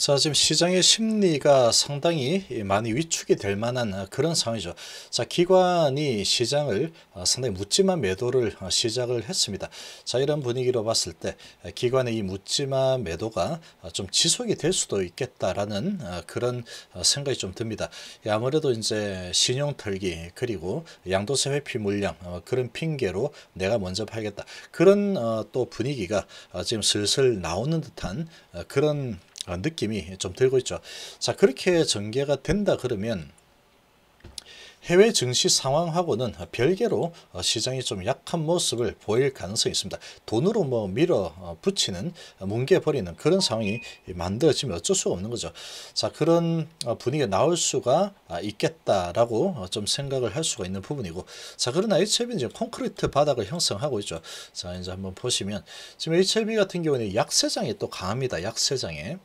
자 지금 시장의 심리가 상당히 많이 위축이 될 만한 그런 상황이죠. 자 기관이 시장을 어, 상당히 묻지만 매도를 어, 시작을 했습니다. 자 이런 분위기로 봤을 때 어, 기관의 이 묻지마 매도가 좀 지속이 될 수도 있겠다라는 그런 생각이 좀 듭니다. 예, 아무래도 이제 신용 털기 그리고 양도세 회피 물량 그런 핑계로 내가 먼저 팔겠다 그런 또 분위기가 지금 슬슬 나오는 듯한 그런 느낌이 좀 들고 있죠. 자 그렇게 전개가 된다 그러면 해외 증시 상황하고는 별개로 어, 시장이 좀 약한 모습을 보일 가능성이 있습니다. 돈으로 뭐 밀어붙이는 어, 어, 뭉개버리는 그런 상황이 만들어지면 어쩔 수가 없는 거죠. 자 그런 분위기가 나올 수가 아, 있겠다라고 좀 생각을 할 수가 있는 부분이고 자 그러나 HLB 이제 콘크리트 바닥을 형성하고 있죠. 자 이제 한번 보시면 지금 HLB 같은 경우는 약세장이 또 강합니다. 약세장에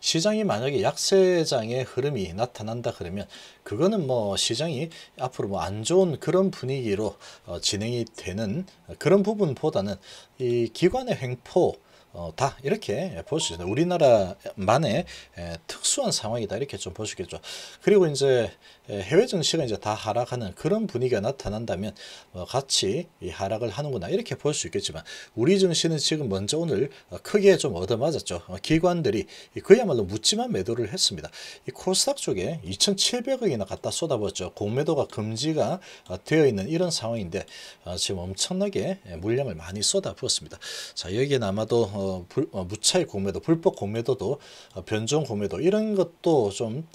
시장이 만약에 약세장의 흐름이 나타난다 그러면 그거는 뭐 시장이 앞으로 뭐 안 좋은 그런 분위기로 어, 진행이 되는 그런 부분보다는 이 기관의 횡포 어, 다 이렇게 볼 수 있습니다. 우리나라만의 특수한 상황이다 이렇게 좀보시겠죠 그리고 이제 해외 증시가 이제 다 하락하는 그런 분위기가 나타난다면 어, 같이 하락을 하는구나 이렇게 볼 수 있겠지만 우리 증시는 지금 먼저 오늘 어, 크게 좀 얻어맞았죠. 기관들이 그야말로 묻지만 매도를 했습니다. 이 코스닥 쪽에 2,700억이나 갖다 쏟아부었죠. 공매도가 금지가 되어 있는 이런 상황인데 지금 엄청나게 물량을 많이 쏟아부었습니다. 자 여기에 아마도 불, 어, 무차익 공매도, 불법 공매도도 어, 변종 공매도 이런 것도 좀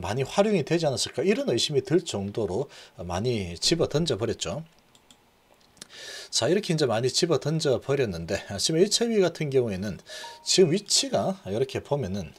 많이 활용이 되지 않았을까 이런 의심이 들 정도로 많이 집어 던져 버렸죠. 자 이렇게 이제 많이 집어 던져 버렸는데 지금 HIV 같은 경우에는 지금 위치가 이렇게 보면은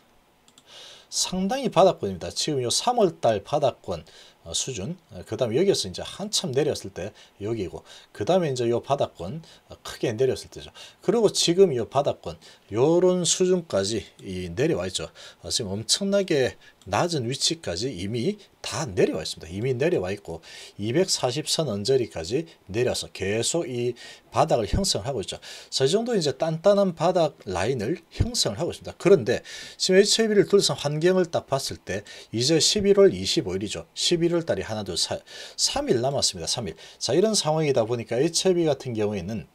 상당히 바닥권입니다. 지금 요 3월달 바닥권 어, 수준 어, 그 다음에 여기에서 이제 한참 내렸을 때 여기고 그 다음에 이제 요 바닥권 어, 크게 내렸을 때죠 그리고 지금 요 바닥권 요런 수준까지 이 내려와 있죠 지금 엄청나게 낮은 위치까지 이미 다 내려와 있습니다. 이미 내려와 있고 240선 언저리까지 내려서 계속 이 바닥을 형성하고 있죠. 이 정도 이제 단단한 바닥 라인을 형성을 하고 있습니다. 그런데 지금 HIV를 둘러싼 환경을 딱 봤을 때 이제 11월 25일이죠. 11월 달이 하나 둘 3일 남았습니다. 3일. 자 이런 상황이다 보니까 HIV 같은 경우에는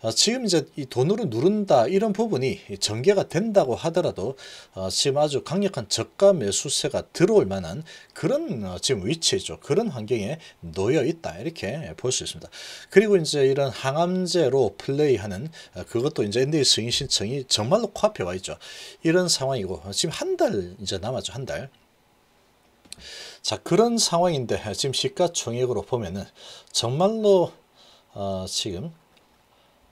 어, 지금 이제 이 돈으로 누른다 이런 부분이 전개가 된다고 하더라도 어, 지금 아주 강력한 저가 매수세가 들어올 만한 그런 어, 지금 위치죠. 그런 환경에 놓여 있다 이렇게 볼 수 있습니다. 그리고 이제 이런 항암제로 플레이하는 그것도 이제 NDA 승인 신청이 정말로 코앞에 와 있죠. 이런 상황이고 지금 한 달 이제 남았죠. 한 달. 자 그런 상황인데 지금 시가총액으로 보면은 정말로 어, 지금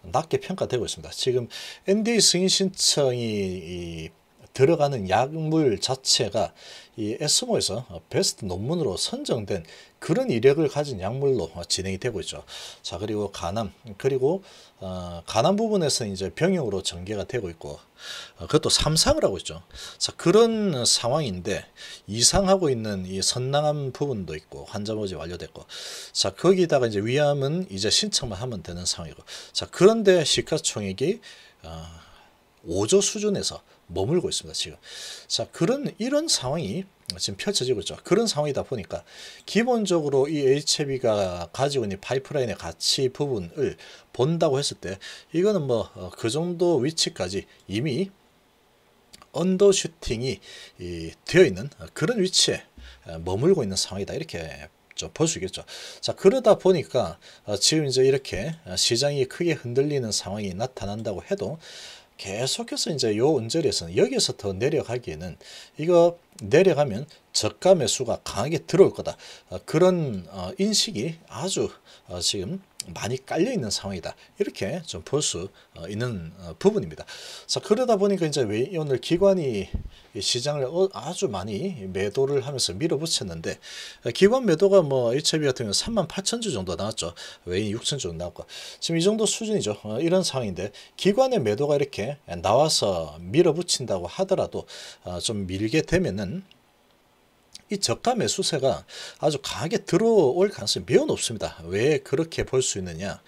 낮게 평가되고 있습니다. 지금 NDA 승인 신청이 들어가는 약물 자체가 이 에스모에서 베스트 논문으로 선정된 그런 이력을 가진 약물로 진행이 되고 있죠. 자 그리고 간암 그리고 어, 간암 부분에서 이제 병용으로 전개가 되고 있고 어, 그것도 삼상을 하고 있죠. 자 그런 상황인데 이상하고 있는 이 선낭암 부분도 있고 환자 모집 완료됐고 자 거기다가 이제 위암은 이제 신청만 하면 되는 상황이고 자 그런데 시가총액이 어, 5조 수준에서 머물고 있습니다. 지금. 자, 그런 이런 상황이 지금 펼쳐지고 있죠. 그런 상황이다 보니까 기본적으로 이 HB가 e 가지고 있는 파이프라인의 가치 부분을 본다고 했을 때 이거는 뭐그 어, 정도 위치까지 이미 언더 슈팅이 되어 있는 그런 위치에 어, 머물고 있는 상황이다. 이렇게 볼 수 있겠죠. 자, 그러다 보니까 어, 지금 이제 이렇게 시장이 크게 흔들리는 상황이 나타난다고 해도 계속해서 이제 요 언저리에서는 여기서 더 내려가기에는 이거 내려가면 저가 매수가 강하게 들어올 거다. 어, 그런 어, 인식이 아주 어, 지금 많이 깔려있는 상황이다. 이렇게 좀 볼 수 있는 부분입니다. 자, 그러다 보니까 이제 왜 오늘 기관이 시장을 아주 많이 매도를 하면서 밀어붙였는데, 기관 매도가 뭐 HIB 같은 경우는 3만 8천 주 정도 나왔죠. 외인 6천 주 나왔고. 지금 이 정도 수준이죠. 이런 상황인데, 기관의 매도가 이렇게 나와서 밀어붙인다고 하더라도 좀 밀게 되면은 이 저가 매수세가 아주 강하게 들어올 가능성이 매우 높습니다. 왜 그렇게 볼 수 있느냐.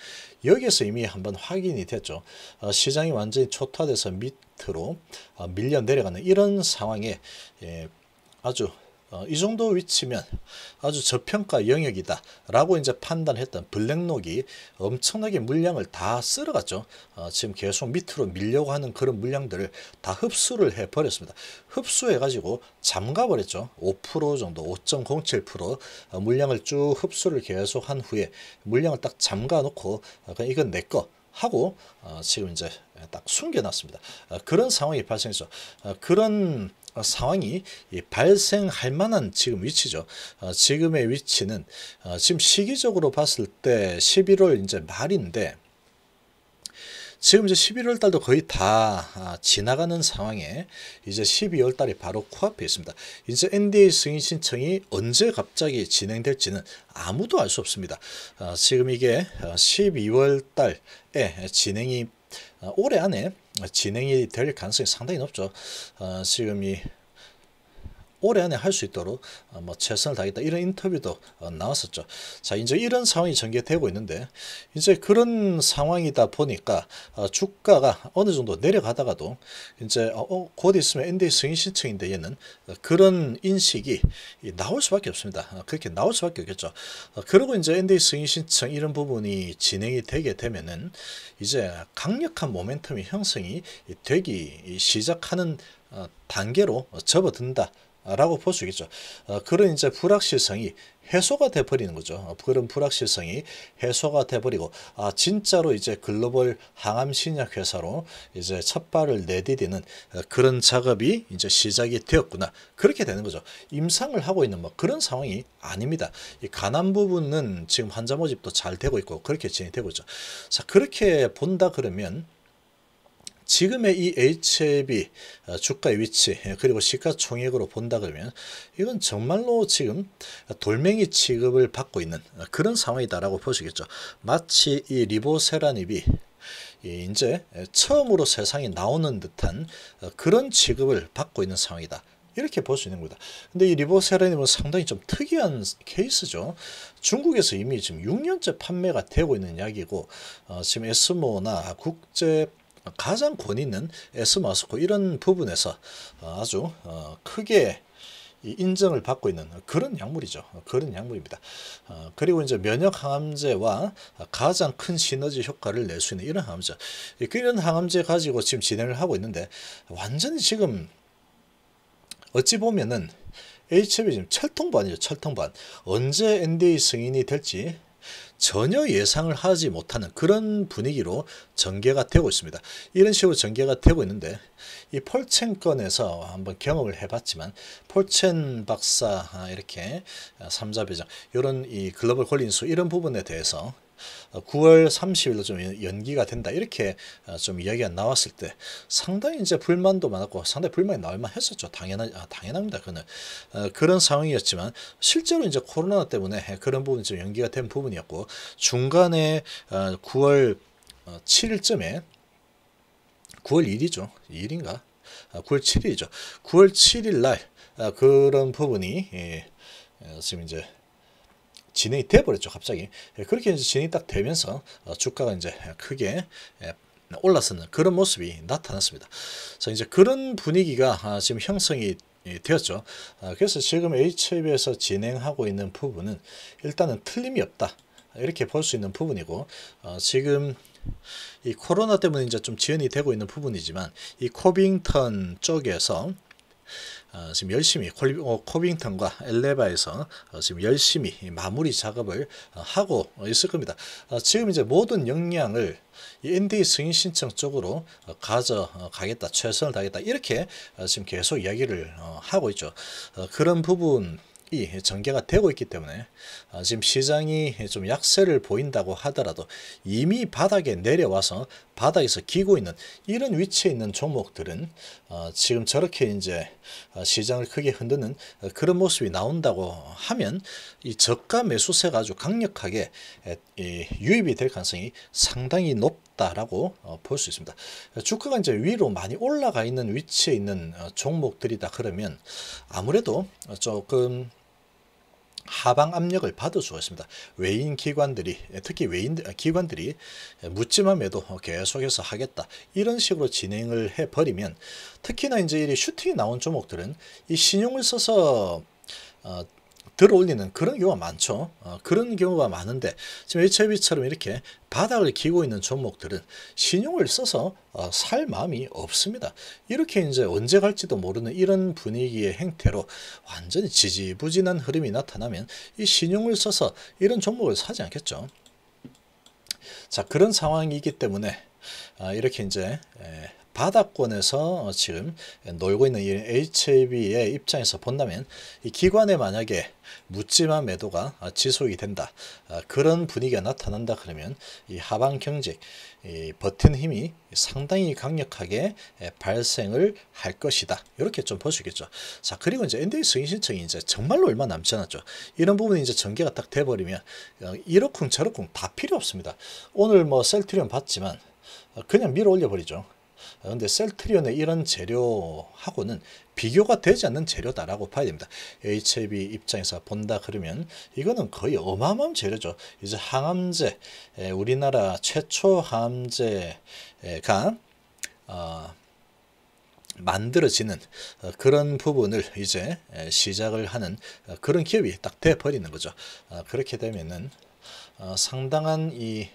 여기에서 이미 한번 확인이 됐죠. 어, 시장이 완전히 초토화돼서 밑으로 어, 밀려 내려가는 이런 상황에 예, 아주 어, 이 정도 위치면 아주 저평가 영역이다 라고 이제 판단했던 블랙록이 엄청나게 물량을 다 쓸어갔죠 어, 지금 계속 밑으로 밀려고 하는 그런 물량들을 다 흡수를 해 버렸습니다 흡수해 가지고 잠가 버렸죠 5% 정도 5.07% 어, 물량을 쭉 흡수를 계속 한 후에 물량을 딱 잠가 놓고 이건 내거 하고 어, 지금 이제 딱 숨겨놨습니다. 어, 그런 상황이 발생했 어, 그런 어, 상황이 이 발생할 만한 지금 위치죠. 어, 지금의 위치는 어, 지금 시기적으로 봤을 때 11월 이제 말인데 지금 이제 11월 달도 거의 다 아, 지나가는 상황에 이제 12월 달이 바로 코앞에 있습니다. 이제 NDA 승인 신청이 언제 갑자기 진행될지는 아무도 알 수 없습니다. 아, 지금 이게 12월 아, 달에 진행이 올해 안에 진행이 될 가능성이 상당히 높죠. 지금 이 올해 안에 할 수 있도록 어, 뭐 최선을 다하겠다 이런 인터뷰도 어, 나왔었죠. 자 이제 이런 상황이 전개되고 있는데 이제 그런 상황이다 보니까 어, 주가가 어느 정도 내려가다가도 이제 어, 곧 있으면 NDA 승인 신청인데 얘는 그런 인식이 나올 수밖에 없습니다. 그렇게 나올 수밖에 없겠죠. 그리고 이제 NDA 승인 신청 이런 부분이 진행이 되게 되면은 이제 강력한 모멘텀이 형성이 되기 시작하는 단계로 접어든다 라고 볼 수 있겠죠. 어, 그런 이제 불확실성이 해소가 돼버리는 거죠. 어, 그런 불확실성이 해소가 돼버리고 아 진짜로 이제 글로벌 항암 신약 회사로 이제 첫 발을 내디디는 어, 그런 작업이 이제 시작이 되었구나 그렇게 되는 거죠. 임상을 하고 있는 뭐 그런 상황이 아닙니다. 이 간암 부분은 지금 환자 모집도 잘 되고 있고 그렇게 진행되고 있죠. 자 그렇게 본다 그러면 지금의 이 HLB 어, 주가의 위치 예, 그리고 시가총액으로 본다 그러면 이건 정말로 지금 돌멩이 취급을 받고 있는 어, 그런 상황이다라고 보시겠죠. 마치 이 리보세라닙이 이제 처음으로 세상에 나오는 듯한 어, 그런 취급을 받고 있는 상황이다. 이렇게 볼 수 있는 겁니다. 근데 이 리보세라님은 상당히 좀 특이한 케이스죠. 중국에서 이미 지금 6년째 판매가 되고 있는 약이고 어, 지금 에스모나 국제 가장 권위는 있 에스마스코 이런 부분에서 어, 아주 어, 크게 인정을 받고 있는 그런 약물이죠. 어, 그런 약물입니다. 그리고 이제 면역 항암제와 가장 큰 시너지 효과를 낼 수 있는 이런 항암제. 이런 항암제 가지고 지금 진행을 하고 있는데 완전히 지금 어찌 보면은 HB 지금 철통반이죠. 철통반. 언제 NDA 승인이 될지 전혀 예상을 하지 못하는 그런 분위기로 전개가 되고 있습니다. 이런 식으로 전개가 되고 있는데 이 폴첸 건에서 한번 경험을 해봤지만 폴첸 박사 아, 이렇게 삼자배정 이런 이 글로벌 권리인수 이런 부분에 대해서 9월 어, 30일로 좀 연기가 된다 이렇게 어, 좀 이야기가 나왔을 때 상당히 이제 불만도 많았고 상당히 불만이 나올만 했었죠 당연하 아, 당연합니다 그는 어, 그런 상황이었지만 실제로 이제 코로나 때문에 그런 부분이 좀 연기가 된 부분이었고 중간에 9월 7일쯤에 9월 1일이죠 2일인가 9월 아, 7일이죠 9월 7일 날 아, 그런 부분이 예, 지금 이제 진행이 돼버렸죠 갑자기 예, 그렇게 이제 진행이 딱 되면서 어, 주가가 이제 크게 예, 올라서는 그런 모습이 나타났습니다. 그래서 이제 그런 분위기가 아, 지금 형성이 예, 되었죠. 아, 그래서 지금 h i v 에서 진행하고 있는 부분은 일단은 틀림이 없다. 이렇게 볼 수 있는 부분이고 어, 지금 이 코로나 때문에 이제 좀 지연이 되고 있는 부분이지만 이 코빙턴 쪽에서 어, 지금 열심히 어, 코빙턴과 엘레바에서 어, 지금 열심히 마무리 작업을 어, 하고 있을 겁니다. 어, 지금 이제 모든 역량을 이 NDA 승인 신청 쪽으로 가져가겠다, 최선을 다하겠다 이렇게 지금 계속 이야기를 하고 있죠. 그런 부분 이 전개가 되고 있기 때문에 지금 시장이 좀 약세를 보인다고 하더라도 이미 바닥에 내려와서 바닥에서 기고 있는 이런 위치에 있는 종목들은 어, 지금 저렇게 이제 어, 시장을 크게 흔드는 어, 그런 모습이 나온다고 하면 이 저가 매수세가 아주 강력하게 유입이 될 가능성이 상당히 높다라고 어, 볼수 있습니다. 주가가 이제 위로 많이 올라가 있는 위치에 있는 종목들이다 그러면 아무래도 조금 하방 압력을 받을 수가 있습니다. 외인 기관들이 특히 외인 기관들이 묻지마매도 계속해서 하겠다 이런 식으로 진행을 해 버리면 특히나 이제 이 슈팅이 나온 종목들은 이 신용을 써서 어, 들어올리는 그런 경우가 많죠. 어, 그런 경우가 많은데 지금 HIV처럼 이렇게 바닥을 기고 있는 종목들은 신용을 써서 어, 살 마음이 없습니다. 이렇게 이제 언제 갈지도 모르는 이런 분위기의 행태로 완전히 지지부진한 흐름이 나타나면 이 신용을 써서 이런 종목을 사지 않겠죠. 자 그런 상황이기 때문에 아, 이렇게 이제 에, 바닥권에서 지금 놀고 있는 이 HAB의 입장에서 본다면 이 기관에 만약에 묻지마 매도가 지속이 된다. 아, 그런 분위기가 나타난다 그러면 이 하방 경직, 이버튼 힘이 상당히 강력하게 발생을 할 것이다. 이렇게 좀 볼 수 있겠죠. 자, 그리고 이제 엔 d a 승인 신청이 이제 정말로 얼마 남지 않았죠. 이런 부분이 이제 전개가 딱 돼버리면 어, 이렇쿵저렇쿵다 필요 없습니다. 오늘 뭐 셀트리온 봤지만 어, 그냥 밀어 올려버리죠. 그런데 어, 셀트리온의 이런 재료하고는 비교가 되지 않는 재료다라고 봐야 됩니다. HLB 입장에서 본다 그러면 이거는 거의 어마어마한 재료죠. 이제 항암제, 우리나라 최초 항암제가 어, 만들어지는 어, 그런 부분을 이제 시작을 하는 어, 그런 기업이 딱 돼버리는 거죠. 그렇게 되면은 상당한 이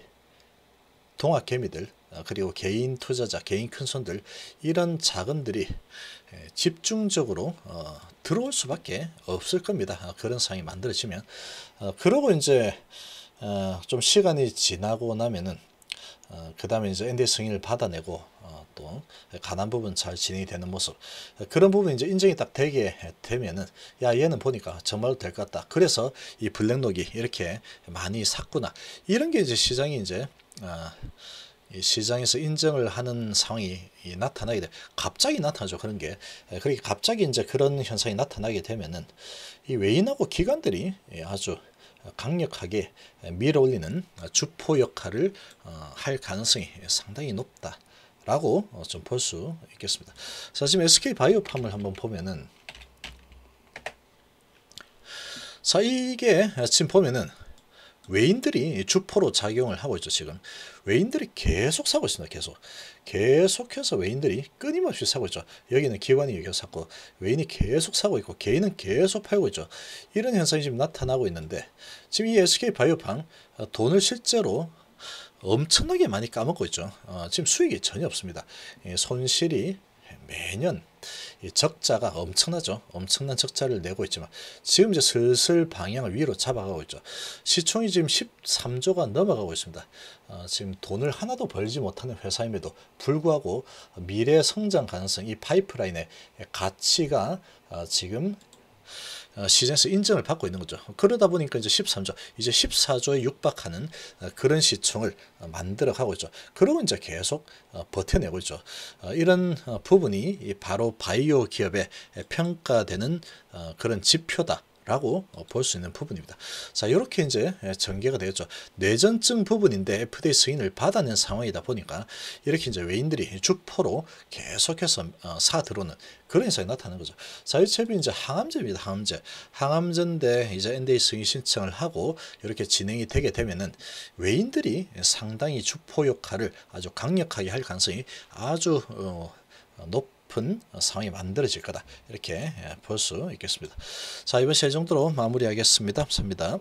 동학개미들 어, 그리고 개인 투자자, 개인 큰손들 이런 자금들이 집중적으로 어, 들어올 수밖에 없을 겁니다. 어, 그런 상황이 만들어지면 어, 그러고 이제 어, 좀 시간이 지나고 나면은 어, 그 다음에 이제 n d 승인을 받아내고 또 가난 부분 잘 진행이 되는 모습 그런 부분 이제 인정이 딱 되게 되면은 야 얘는 보니까 정말될것 같다 그래서 이 블랙록이 이렇게 많이 샀구나 이런 게 이제 시장이 이제 아, 시장에서 인정을 하는 상황이 나타나게 돼. 갑자기 나타나죠. 그런 게. 예, 그렇게 그러니까 갑자기 이제 그런 현상이 나타나게 되면은 이 외인하고 기관들이 예, 아주 강력하게 밀어올리는 주포 역할을 어, 할 가능성이 상당히 높다. 라고 어, 좀볼 수 있겠습니다. 자, 지금 SK 바이오팜을 한번 보면은 자, 이게 지금 보면은 외인들이 주포로 작용을 하고 있죠 지금 외인들이 계속 사고 있습니다 계속 계속해서 외인들이 끊임없이 사고 있죠 여기는 기관이 여기서 샀고 외인이 계속 사고 있고 개인은 계속 팔고 있죠 이런 현상이 지금 나타나고 있는데 지금 이 SK바이오팡 어, 돈을 실제로 엄청나게 많이 까먹고 있죠 어, 지금 수익이 전혀 없습니다 손실이 매년 이 적자가 엄청나죠. 엄청난 적자를 내고 있지만 지금 이제 슬슬 방향을 위로 잡아가고 있죠. 시총이 지금 13조가 넘어가고 있습니다. 어, 지금 돈을 하나도 벌지 못하는 회사임에도 불구하고 미래 성장 가능성 이 파이프라인의 가치가 어, 지금 어, 시장에서 인정을 받고 있는 거죠. 그러다 보니까 이제 13조, 이제 14조에 육박하는 어, 그런 시총을 어, 만들어 가고 있죠. 그러고 이제 계속 버텨내고 있죠. 이런 부분이 바로 바이오 기업에 평가되는 그런 지표다. 라고 어, 볼수 있는 부분입니다. 자 이렇게 이제 예, 전개가 되었죠. 뇌전증 부분인데 FDA 승인을 받아낸 상황이다 보니까 이렇게 이제 외인들이 주포로 계속해서 어, 사 들어오는 그런 현상이 나타나는 거죠. 자, 이 챕이 이제 항암제입니다. 항암제. 항암제인데 이제 NDA 승인 신청을 하고 이렇게 진행이 되게 되면은 외인들이 상당히 주포 역할을 아주 강력하게 할 가능성이 아주 어, 높 높은 상황이 만들어질 거다. 이렇게 예, 볼수 있겠습니다. 자 이번 시간 정도로 마무리하겠습니다. 감사합니다.